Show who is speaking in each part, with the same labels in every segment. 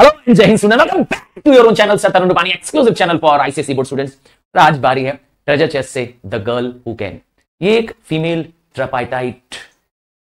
Speaker 1: hello जय हिंद सुंदर welcome back to your own channel सत्तर रूपानी exclusive channel for ICSC board students आज बारी है ट्रेजर चेस से द गर्ल हु कैन ये एक फीमेल ट्रपाइटाइट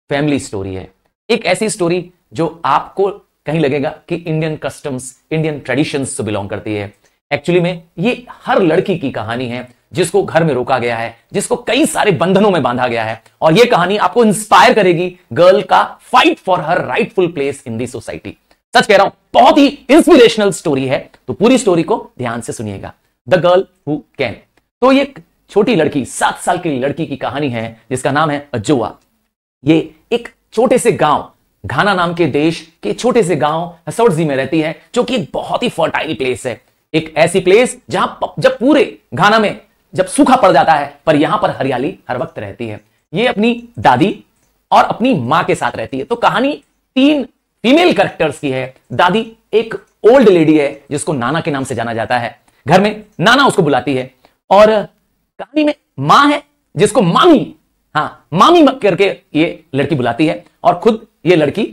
Speaker 1: फैमिली स्टोरी है एक ऐसी स्टोरी जो आपको कहीं लगेगा कि इंडियन कस्टम्स इंडियन ट्रेडिशंस से बिलोंग करती है एक्चुअली में ये हर लड़की की कहानी है जिसको घर में रोका गया है जिसको कई सारे बंधनों में बांधा गया है और ये कहानी आपको इंस्पायर करेगी गर्ल का fight for her rightful place in the society सच कह रहा हूं बहुत ही इंस्पिरेशनल स्टोरी है तो पूरी स्टोरी को ध्यान से सुनिएगा द गर्ल हु कैन तो ये छोटी लड़की सात साल की लड़की की कहानी है जिसका नाम है अजोआ ये एक छोटे से गांव घाना नाम के देश के छोटे से गांव हसौटजी में रहती है जो कि एक बहुत ही फर्टाइल प्लेस है एक ऐसी प्लेस जहां जब पूरे घाना में जब सूखा पड़ जाता है पर यहां पर हरियाली हर वक्त रहती है ये अपनी दादी और अपनी माँ के साथ रहती है तो कहानी तीन फीमेल करेक्टर्स की है दादी एक ओल्ड लेडी है जिसको नाना के नाम से जाना जाता है घर में नाना उसको बुलाती है और कहानी में माँ है जिसको मामी हाँ मामी करके ये लड़की बुलाती है और खुद ये लड़की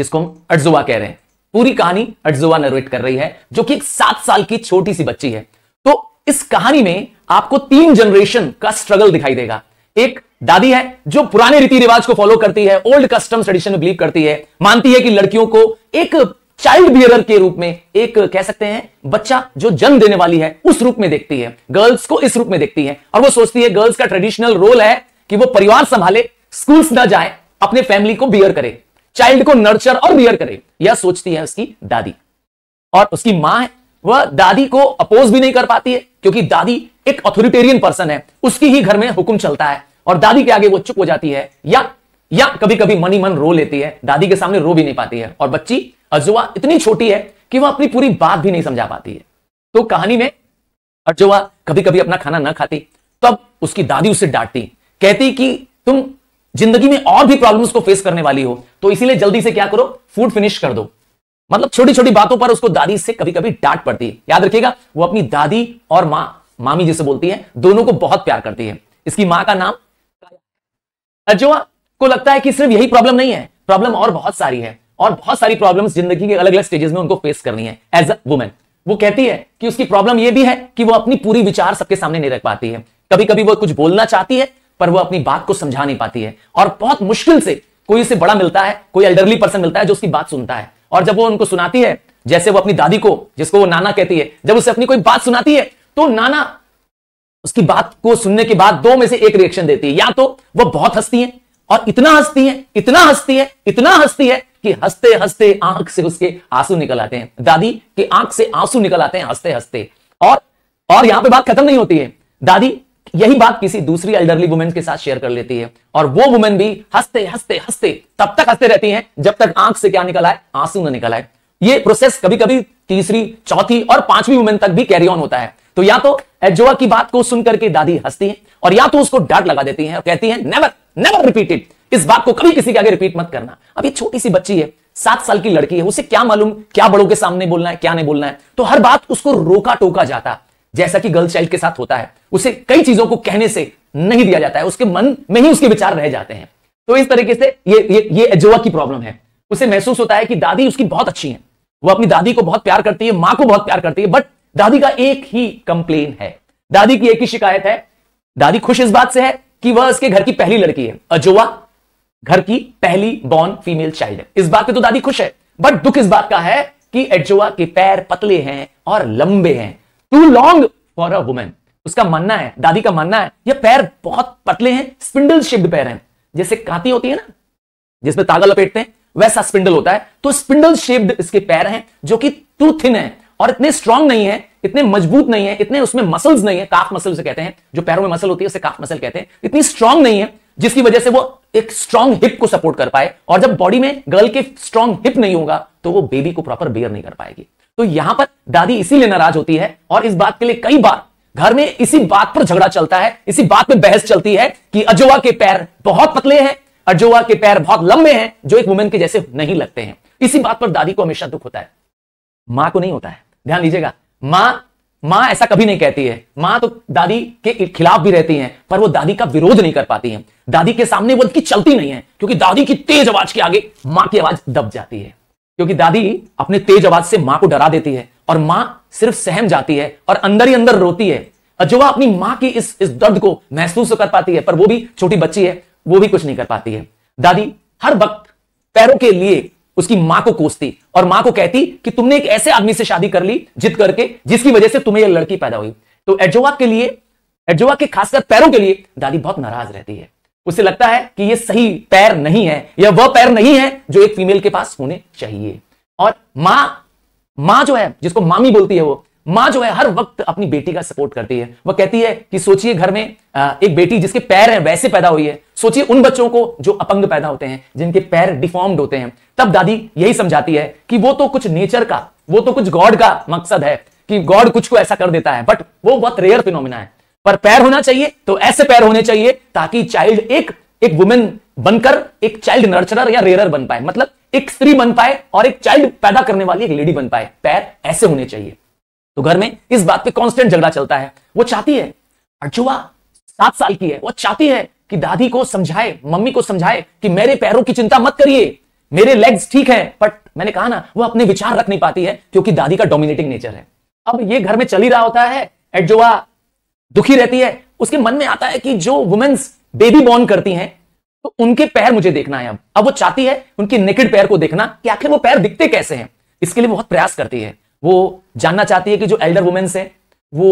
Speaker 1: जिसको हम अटजुआ कह रहे हैं पूरी कहानी अटजुआ नरवेट कर रही है जो कि एक सात साल की छोटी सी बच्ची है तो इस कहानी में आपको तीन जनरेशन का स्ट्रगल दिखाई देगा एक दादी है जो पुराने रीति रिवाज को फॉलो करती है ओल्ड कस्टम ट्रेडिशन बिलीव करती है मानती है कि लड़कियों को एक चाइल्ड बियर के रूप में एक कह सकते हैं बच्चा जो जन्म देने वाली है उस रूप में देखती है गर्ल्स को इस रूप में देखती है और वो सोचती है गर्ल्स का ट्रेडिशनल रोल है कि वो परिवार संभाले स्कूल्स ना जाए अपने फैमिली को बियर करे चाइल्ड को नर्चर और बियर करे यह सोचती है उसकी दादी और उसकी मां है वह दादी को अपोज भी नहीं कर पाती है क्योंकि दादी एक ऑथोरिटेरियन पर्सन है उसकी ही घर में हुक्म चलता है और दादी के आगे वो चुप हो जाती है या या कभी कभी मनी मन रो लेती है दादी के सामने रो भी नहीं पाती है और बच्ची अजुआ इतनी छोटी है कि वह अपनी पूरी बात भी नहीं समझा पाती है तो कहानी में अजुआ कभी कभी अपना खाना ना खाती तब तो उसकी दादी उसे डांटती कहती कि तुम जिंदगी में और भी प्रॉब्लम्स को फेस करने वाली हो तो इसीलिए जल्दी से क्या करो फूड फिनिश कर दो मतलब छोटी छोटी बातों पर उसको दादी से कभी कभी डांट पड़ती है याद रखिएगा वो अपनी दादी और माँ मामी जिसे बोलती है दोनों को बहुत प्यार करती है इसकी माँ का नाम अजवा को लगता है कि सिर्फ यही प्रॉब्लम नहीं है प्रॉब्लम और बहुत सारी है और बहुत सारी प्रॉब्लम जिंदगी के अलग अलग स्टेजेस में उनको फेस करनी है एज अ वुमेन वो कहती है कि उसकी प्रॉब्लम ये भी है कि वो अपनी पूरी विचार सबके सामने नहीं रख पाती है कभी कभी वो कुछ बोलना चाहती है पर वो अपनी बात को समझा नहीं पाती है और बहुत मुश्किल से कोई उसे बड़ा मिलता है कोई एल्डरली पर्सन मिलता है जो उसकी बात सुनता है और जब वो उनको सुनाती है जैसे वो अपनी दादी को जिसको वो नाना कहती है जब उसे अपनी कोई बात सुनाती है तो नाना उसकी बात को सुनने के बाद दो में से एक रिएक्शन देती है या तो वो बहुत हंसती है और इतना हंसती है इतना हंसती है इतना हंसती है कि हंसते हंसते आंख से उसके आंसू निकल आते हैं दादी की आंख से आंसू निकल आते हैं हंसते हंसते और और यहां पे बात खत्म नहीं होती है दादी यही बात किसी दूसरी एल्डरली वुमेन के साथ शेयर कर लेती है और वो वुमेन भी हंसते हंसते हंसते तब तक हंसते रहती हैं जब तक आंख से क्या निकल आए आंसू ना निकल आए ये प्रोसेस कभी कभी तीसरी चौथी और पांचवी वुमेन तक भी कैरी ऑन होता है तो या तो एजोआ की बात को सुनकर के दादी हंसती है और या तो उसको डांट लगा देती है और कहती है नेवर नेवर रिपीटेड इस बात को कभी किसी के आगे रिपीट मत करना अब ये छोटी सी बच्ची है सात साल की लड़की है उसे क्या मालूम क्या बड़ों के सामने बोलना है क्या नहीं बोलना है तो हर बात उसको रोका टोका जाता जैसा कि गर्ल चाइल्ड के साथ होता है उसे कई चीजों को कहने से नहीं दिया जाता है उसके मन में ही उसके विचार रह जाते हैं तो इस तरीके से ये ये ये एजोआ की प्रॉब्लम है उसे महसूस होता है कि दादी उसकी बहुत अच्छी है वो अपनी दादी को बहुत प्यार करती है माँ को बहुत प्यार करती है बट दादी का एक ही कंप्लेन है दादी की एक ही शिकायत है दादी खुश इस बात से है कि वह उसके घर की पहली लड़की है अजोआ घर की पहली बॉर्न फीमेल चाइल्ड है इस बात पे तो दादी खुश है बट दुख इस बात का है कि एडजोआ के पैर पतले हैं और लंबे हैं too long for a women उसका मानना है दादी का मानना है ये पैर बहुत पतले हैं स्पिंडल शेप्ड पैर हैं जैसे काती होती है ना जिसमें तागा लपेटते हैं वैसा स्पिंडल होता है तो स्पिंडल शेप्ड इसके पैर हैं जो कि टू थिन है और इतने स्ट्रांग नहीं है इतने मजबूत नहीं है इतने उसमें मसल्स नहीं है काफ मसल से कहते हैं जो पैरों में मसल होती है उसे काफ मसल कहते हैं इतनी स्ट्रांग नहीं है जिसकी वजह से वो एक स्ट्रांग हिप को सपोर्ट कर पाए और जब बॉडी में गर्ल के स्ट्रांग हिप नहीं होगा तो वो बेबी को प्रॉपर बेयर नहीं कर पाएगी तो यहां पर दादी इसीलिए नाराज होती है और इस बात के लिए कई बार घर में इसी बात पर झगड़ा चलता है इसी बात पर बहस चलती है कि अजोवा के पैर बहुत पतले हैं अजोवा के पैर बहुत लंबे हैं जो एक वुमेन के जैसे नहीं लगते हैं इसी बात पर दादी को हमेशा दुख होता है मां को नहीं होता है ध्यान दीजिएगा मां मां ऐसा कभी नहीं कहती है मां तो दादी के खिलाफ भी रहती हैं पर वो दादी का विरोध नहीं कर पाती हैं दादी के सामने वो की चलती नहीं है क्योंकि दादी की तेज आवाज के आगे माँ की आवाज दब जाती है क्योंकि दादी अपने तेज आवाज से मां को डरा देती है और माँ सिर्फ सहम जाती है और अंदर ही अंदर रोती है वह अपनी माँ की इस इस दर्द को महसूस तो कर पाती है पर वो भी छोटी बच्ची है वो भी कुछ नहीं कर पाती है दादी हर वक्त पैरों के लिए उसकी मां को कोसती और मां को कहती कि तुमने एक ऐसे आदमी से शादी कर ली जिद करके जिसकी वजह से तुम्हें यह लड़की पैदा हुई तो एडजोवा के लिए एडजोवा के खासकर पैरों के लिए दादी बहुत नाराज रहती है उसे लगता है कि यह सही पैर नहीं है यह वह पैर नहीं है जो एक फीमेल के पास होने चाहिए और मां मां जो है जिसको मामी बोलती है वो मां जो है हर वक्त अपनी बेटी का सपोर्ट करती है वह कहती है कि सोचिए घर में एक बेटी जिसके पैर है वैसे पैदा हुई है सोचिए उन बच्चों को जो अपंग पैदा होते हैं जिनके पैर डिफॉर्म्ड होते हैं तब दादी यही समझाती है कि वो तो कुछ नेचर का वो तो कुछ गॉड का मकसद है कि गॉड कुछ को ऐसा कर देता है बट वो बहुत रेयर फिनोमिना है पर पैर होना चाहिए तो ऐसे पैर होने चाहिए ताकि चाइल्ड एक एक वुमेन बनकर एक चाइल्ड नर्चरर या रेयर बन पाए मतलब एक स्त्री बन पाए और एक चाइल्ड पैदा करने वाली एक लेडी बन पाए पैर ऐसे होने चाहिए तो घर में इस बात पे कांस्टेंट झगड़ा चलता है वो चाहती है अर्जुआ सात साल की है वो चाहती है कि दादी को समझाए मम्मी को समझाए कि मेरे पैरों की चिंता मत करिए मेरे लेग्स ठीक है बट मैंने कहा ना वो अपने विचार रख नहीं पाती है क्योंकि दादी का डोमिनेटिंग नेचर है अब ये घर में चल ही रहा होता है एडजोआ दुखी रहती है उसके मन में आता है कि जो वुमेन्स बेबी बॉर्न करती हैं तो उनके पैर मुझे देखना है अब अब वो चाहती है उनके नेकेड पैर को देखना कि आखिर वो पैर दिखते कैसे हैं इसके लिए बहुत प्रयास करती है वो जानना चाहती है कि जो एल्डर वुमेन्स हैं वो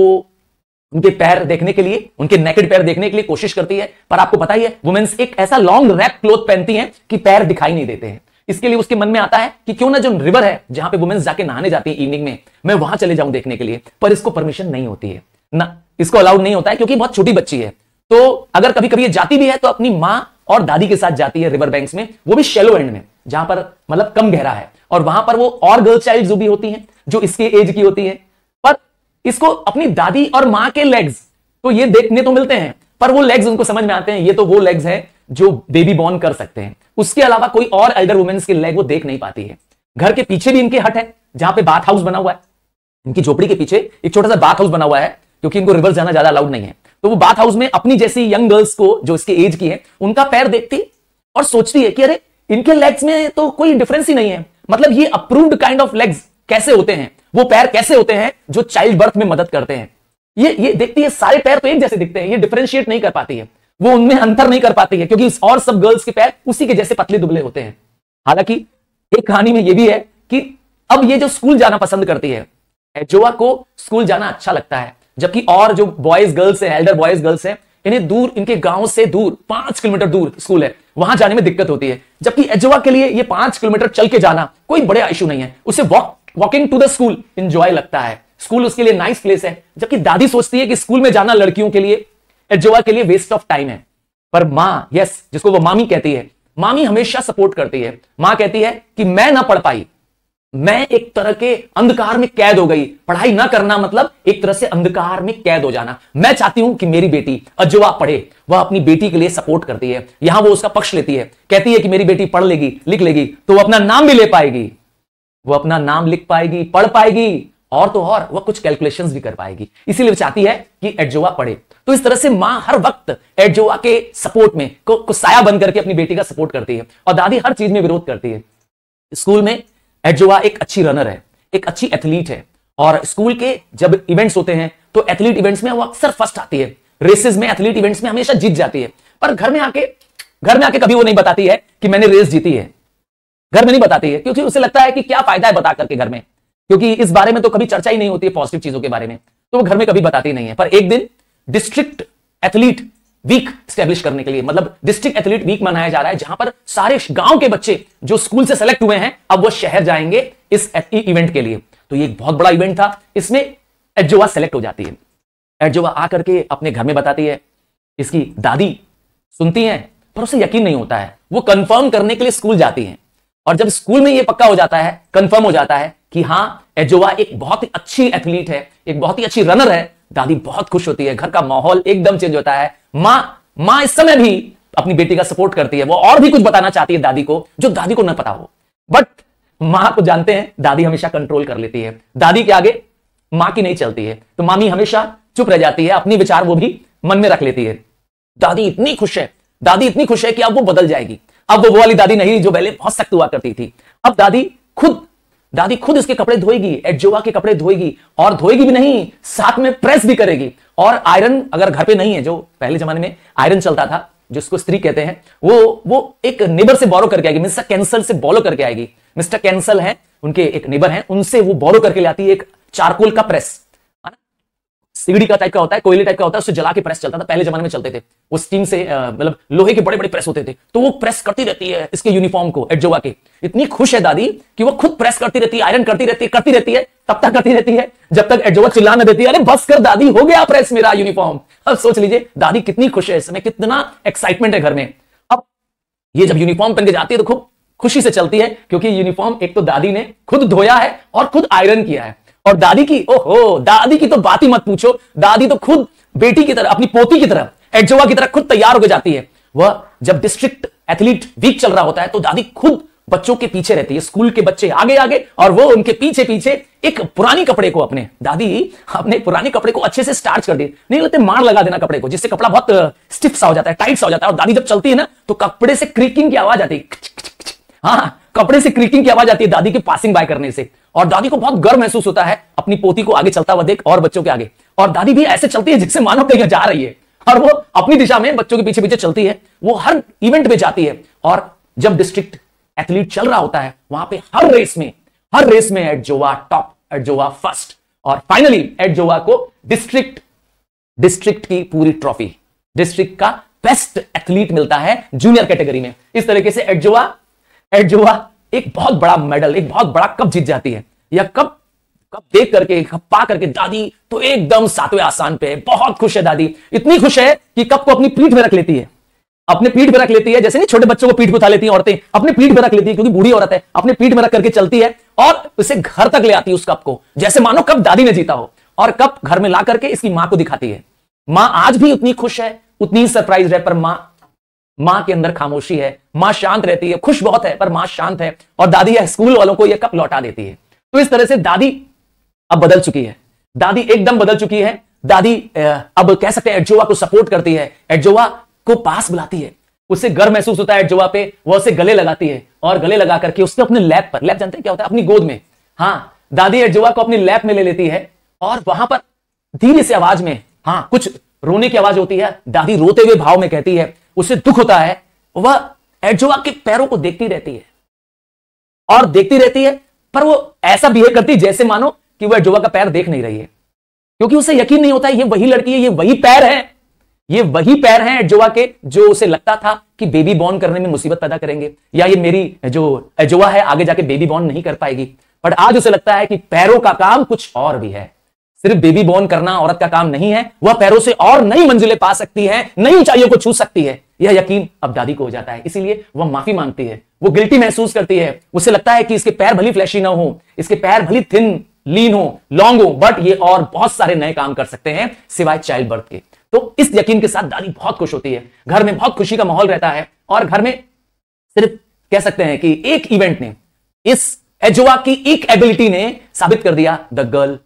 Speaker 1: उनके पैर देखने के लिए उनके नेकेड पैर देखने के लिए कोशिश करती है पर आपको पता ही है वुमेन्स एक ऐसा लॉन्ग रैप क्लोथ पहनती हैं कि पैर दिखाई नहीं देते हैं इसके लिए उसके मन में आता है कि क्यों ना जो रिवर है जहां पे वुमेन्स जाके नहाने जाती है इवनिंग में मैं वहां चले जाऊं देखने के लिए पर इसको परमिशन नहीं होती है ना इसको अलाउड नहीं होता है क्योंकि बहुत छोटी बच्ची है तो अगर कभी कभी ये जाती भी है तो अपनी माँ और दादी के साथ जाती है रिवर बैंक में वो भी शेलो एंड में जहां पर मतलब कम गहरा है और वहां पर वो और गर्ल चाइल्ड भी होती है जो इसके एज की होती है पर इसको अपनी दादी और माँ के लेग्स तो ये देखने तो मिलते हैं पर वो लेग्स उनको समझ में आते हैं ये तो वो लेग्स है जो बेबी बॉर्न कर सकते हैं उसके अलावा कोई और एल्डर वुमेन्स के लेग वो देख नहीं पाती है घर के पीछे भी इनके हट है जहां पे बाथ हाउस बना हुआ है इनकी झोपड़ी के पीछे एक छोटा सा बाथ हाउस बना हुआ है क्योंकि इनको रिवर्स जाना ज्यादा अलाउड नहीं है तो वो बाथ हाउस में अपनी जैसी यंग गर्ल्स को जो इसके एज की है उनका पैर देखती और सोचती है कि अरे इनके लेग्स में तो कोई डिफरेंस ही नहीं है मतलब ये अप्रूव्ड काइंड ऑफ लेग्स कैसे होते हैं वो पैर कैसे होते हैं जो चाइल्ड बर्थ में मदद करते हैं ये ये देखती है सारे पैर तो एक जैसे दिखते हैं ये डिफ्रेंशिएट नहीं कर पाती है वो उनमें अंतर नहीं कर पाती है क्योंकि और सब गर्ल्स के पैर उसी के जैसे पतले दुबले होते हैं हालांकि एक कहानी में ये भी है कि अब ये जो स्कूल जाना पसंद करती है एजोआ को स्कूल जाना अच्छा लगता है जबकि और जो बॉयज गर्ल्स है एल्डर बॉयज गर्ल्स है इन्हें दूर इनके गांव से दूर पांच किलोमीटर दूर स्कूल है वहां जाने में दिक्कत होती है जबकि एजोआ के लिए ये पांच किलोमीटर चल के जाना कोई बड़ा इशू नहीं है उसे walk walking to the school enjoy लगता है स्कूल उसके लिए नाइस प्लेस है जबकि दादी सोचती है कि स्कूल में जाना लड़कियों के लिए एजोआ के लिए वेस्ट ऑफ टाइम है पर माँ यस जिसको वो मामी कहती है मामी हमेशा सपोर्ट करती है मां कहती है कि मैं ना पढ़ पाई मैं एक तरह के अंधकार में कैद हो गई पढ़ाई ना करना मतलब एक तरह से अंधकार में कैद हो जाना मैं चाहती हूं कि मेरी बेटी अजवा पढ़े वह अपनी बेटी के लिए सपोर्ट करती है यहां वो उसका पक्ष लेती है कहती है कि मेरी बेटी पढ़ लेगी लिख लेगी तो वो अपना नाम भी ले पाएगी वो अपना नाम लिख पाएगी पढ़ पाएगी और तो और वह कुछ कैलकुलेशन भी कर पाएगी इसीलिए चाहती है कि एडजोवा पढ़े तो इस तरह से माँ हर वक्त एडजोवा के सपोर्ट में को, को साया बन करके अपनी बेटी का सपोर्ट करती है और दादी हर चीज में विरोध करती है स्कूल में एडजोवा एक अच्छी रनर है एक अच्छी एथलीट है और स्कूल के जब इवेंट्स होते हैं तो एथलीट इवेंट्स में वो अक्सर फर्स्ट आती है रेसेस में एथलीट इवेंट्स में हमेशा जीत जाती है पर घर में आके घर में आके कभी वो नहीं बताती है कि मैंने रेस जीती है घर में नहीं बताती है क्योंकि उसे लगता है कि क्या फायदा है बता करके घर में क्योंकि इस बारे में तो कभी चर्चा ही नहीं होती है पॉजिटिव चीजों के बारे में तो वो घर में कभी बताती नहीं है पर एक दिन डिस्ट्रिक्ट एथलीट वीक स्टेब्लिश करने के लिए मतलब डिस्ट्रिक्ट एथलीट वीक मनाया जा रहा है जहां पर सारे गांव के बच्चे जो स्कूल से सेलेक्ट हुए हैं अब वो शहर जाएंगे इस इवेंट e- के लिए तो ये एक बहुत बड़ा इवेंट था इसमें एडजोवा सेलेक्ट हो जाती है एडजोवा आकर के अपने घर में बताती है इसकी दादी सुनती है पर उसे यकीन नहीं होता है वो कंफर्म करने के लिए स्कूल जाती हैं और जब स्कूल में ये पक्का हो जाता है कंफर्म हो जाता है कि हाँ एजोवा एक बहुत ही अच्छी एथलीट है एक बहुत ही अच्छी रनर है दादी बहुत खुश होती है घर का माहौल एकदम चेंज होता है माँ माँ इस समय भी अपनी बेटी का सपोर्ट करती है वो और भी कुछ बताना चाहती है दादी को जो दादी को न पता हो बट माँ को जानते हैं दादी हमेशा कंट्रोल कर लेती है दादी के आगे माँ की नहीं चलती है तो मामी हमेशा चुप रह जाती है अपने विचार वो भी मन में रख लेती है दादी इतनी खुश है दादी इतनी खुश है कि अब वो बदल जाएगी अब वो वो वाली दादी नहीं जो पहले बहुत सख्त हुआ करती थी अब दादी खुद दादी खुद इसके कपड़े धोएगी एडजोवा के कपड़े धोएगी और धोएगी भी नहीं साथ में प्रेस भी करेगी और आयरन अगर घर पे नहीं है जो पहले जमाने में आयरन चलता था जिसको स्त्री कहते हैं वो वो एक नेबर से बोरो करके आएगी मिस्टर कैंसल से बोरो करके आएगी मिस्टर कैंसल है उनके एक नेबर है उनसे वो बोरो करके लाती है एक चारकोल का प्रेस सीढ़ी का टाइप का होता है कोयले टाइप का होता है उससे जला के प्रेस चलता था पहले जमाने में चलते थे वो स्टीम से मतलब लोहे के बड़े बड़े प्रेस होते थे तो वो प्रेस करती रहती है इसके यूनिफॉर्म को एडजोवा के इतनी खुश है दादी कि वो खुद प्रेस करती रहती है आयरन करती रहती है करती रहती है तब तक करती रहती है जब तक एडजोवा चिल्ला न देती है अरे बस कर दादी हो गया प्रेस मेरा यूनिफॉर्म अब सोच लीजिए दादी कितनी खुश है इस समय कितना एक्साइटमेंट है घर में अब ये जब यूनिफॉर्म पहन के जाती है तो खूब खुशी से चलती है क्योंकि यूनिफॉर्म एक तो दादी ने खुद धोया है और खुद आयरन किया है और दादी की ओहो दादी की तो बात ही मत पूछो दादी तो खुद बेटी की तरह अपनी पोती की तरह एडजोवा की तरह खुद तैयार हो जाती है वह जब डिस्ट्रिक्ट एथलीट वीक चल रहा होता है तो दादी खुद बच्चों के पीछे रहती है स्कूल के बच्चे आगे आगे और वो उनके पीछे पीछे एक पुरानी कपड़े को अपने दादी अपने पुराने कपड़े को अच्छे से स्टार्च कर दिए नहीं लगते मार लगा देना कपड़े को जिससे कपड़ा बहुत स्टिफ uh, सा हो जाता है टाइट सा हो जाता है और दादी जब चलती है ना तो कपड़े से क्रिकिंग की आवाज आती है हाँ कपड़े से क्रिकिंग की आवाज आती है दादी के पासिंग बाय करने से और दादी को बहुत गर्व महसूस होता है अपनी पोती को आगे चलता हुआ देख और बच्चों के आगे और दादी भी ऐसे चलती है जिससे मानव कहीं जा रही है और वो अपनी दिशा में बच्चों के पीछे पीछे चलती है वो हर इवेंट में जाती है और जब डिस्ट्रिक्ट एथलीट चल रहा होता है वहां पे हर रेस में हर रेस में एट जोवा टॉप एट जोवा फर्स्ट और फाइनली एट जोवा को डिस्ट्रिक्ट डिस्ट्रिक्ट की पूरी ट्रॉफी डिस्ट्रिक्ट का बेस्ट एथलीट मिलता है जूनियर कैटेगरी में इस तरीके से एडजोवा एडजोवा एक बहुत बड़ा मेडल एक बहुत बड़ा कप जीत जाती है या कप कप देख करके कप पा करके दादी तो एकदम सातवें आसान पे है बहुत खुश है दादी इतनी खुश है कि कप को अपनी पीठ में रख लेती है अपने पीठ में रख लेती है जैसे नहीं छोटे बच्चों को पीठ उठा लेती है औरतें अपने पीठ में रख लेती है क्योंकि बूढ़ी औरत है अपने पीठ में रख करके चलती है और उसे घर तक ले आती है उस कप को जैसे मानो कप दादी ने जीता हो और कप घर में ला करके इसकी मां को दिखाती है मां आज भी उतनी खुश है उतनी सरप्राइज है पर मां माँ के अंदर खामोशी है माँ शांत रहती है खुश बहुत है पर मां शांत है और दादी या स्कूल वालों को यह कप लौटा देती है तो इस तरह से दादी अब बदल चुकी है दादी एकदम बदल चुकी है दादी अब कह सकते हैं एडजोवा को सपोर्ट करती है एडजोवा को पास बुलाती है उससे गर्व महसूस होता है एडजोवा पे वह उसे गले लगाती है और गले लगा करके उसने अपने लैब पर लैप जानते हैं क्या होता है अपनी गोद में हाँ दादी एडजोवा को अपनी लैब में ले लेती है और वहां पर धीरे से आवाज में हाँ कुछ रोने की आवाज होती है दादी रोते हुए भाव में कहती है उससे दुख होता है वह एडजोवा के पैरों को देखती रहती है और देखती रहती है पर वो ऐसा बिहेव करती जैसे मानो कि वह एडजोवा का पैर देख नहीं रही है क्योंकि उसे यकीन नहीं होता ये वही लड़की है ये वही पैर है ये वही पैर है एडजोवा के जो उसे लगता था कि बेबी बॉर्न करने में मुसीबत पैदा करेंगे या ये मेरी जो एडजोवा है आगे जाके बेबी बॉर्न नहीं कर पाएगी बट आज उसे लगता है कि पैरों का काम कुछ और भी है सिर्फ बेबी बॉर्न करना औरत का काम नहीं है वह पैरों से और नई मंजिलें पा सकती है नई ऊंचाइयों को छू सकती है यह यकीन अब दादी को हो जाता है इसीलिए वह माफी मांगती है वो गिल्टी महसूस करती है उसे लगता है कि इसके पैर भली फ्लैशी ना हो इसके पैर भली थिन लीन हो लॉन्ग हो बट ये और बहुत सारे नए काम कर सकते हैं सिवाय चाइल्ड बर्थ के तो इस यकीन के साथ दादी बहुत खुश होती है घर में बहुत खुशी का माहौल रहता है और घर में सिर्फ कह सकते हैं कि एक इवेंट ने इस एजोआ की एक एबिलिटी ने साबित कर दिया द गर्ल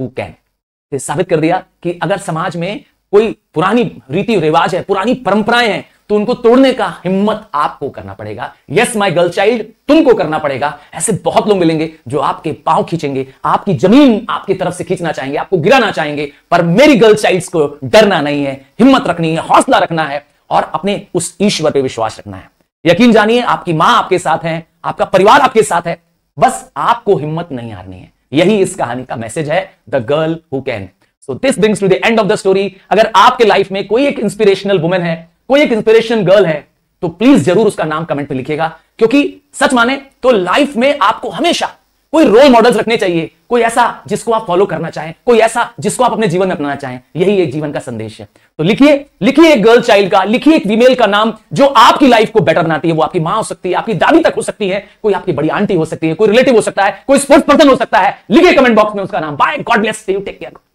Speaker 1: हु कैन साबित कर दिया कि अगर समाज में कोई पुरानी रीति रिवाज है पुरानी परंपराएं हैं तो उनको तोड़ने का हिम्मत आपको करना पड़ेगा यस माय गर्ल चाइल्ड तुमको करना पड़ेगा ऐसे बहुत लोग मिलेंगे जो आपके पांव खींचेंगे आपकी जमीन आपकी तरफ से खींचना चाहेंगे आपको गिराना चाहेंगे पर मेरी गर्ल चाइल्ड को डरना नहीं है हिम्मत रखनी है हौसला रखना है और अपने उस ईश्वर पर विश्वास रखना है यकीन जानिए आपकी मां आपके साथ है आपका परिवार आपके साथ है बस आपको हिम्मत नहीं हारनी है यही इस कहानी का मैसेज है the girl who can so this brings to the end of the story अगर आपके लाइफ में कोई एक इंस्पिरेशनल वुमेन है कोई एक इंस्पिरेशन गर्ल है तो प्लीज जरूर उसका नाम कमेंट में लिखेगा क्योंकि सच माने तो लाइफ में आपको हमेशा कोई रोल मॉडल्स रखने चाहिए कोई ऐसा जिसको आप फॉलो करना चाहें कोई ऐसा जिसको आप अपने जीवन में अपनाना चाहें यही एक जीवन का संदेश है तो लिखिए लिखिए एक गर्ल चाइल्ड का लिखिए एक फीमेल का नाम जो आपकी लाइफ को बेटर बनाती है वो आपकी मां हो सकती है आपकी दादी तक हो सकती है कोई आपकी बड़ी आंटी हो सकती है कोई रिलेटिव हो सकता है कोई स्पोर्ट्स पर्सन हो सकता है लिखिए कमेंट बॉक्स में उसका नाम bye god bless you take care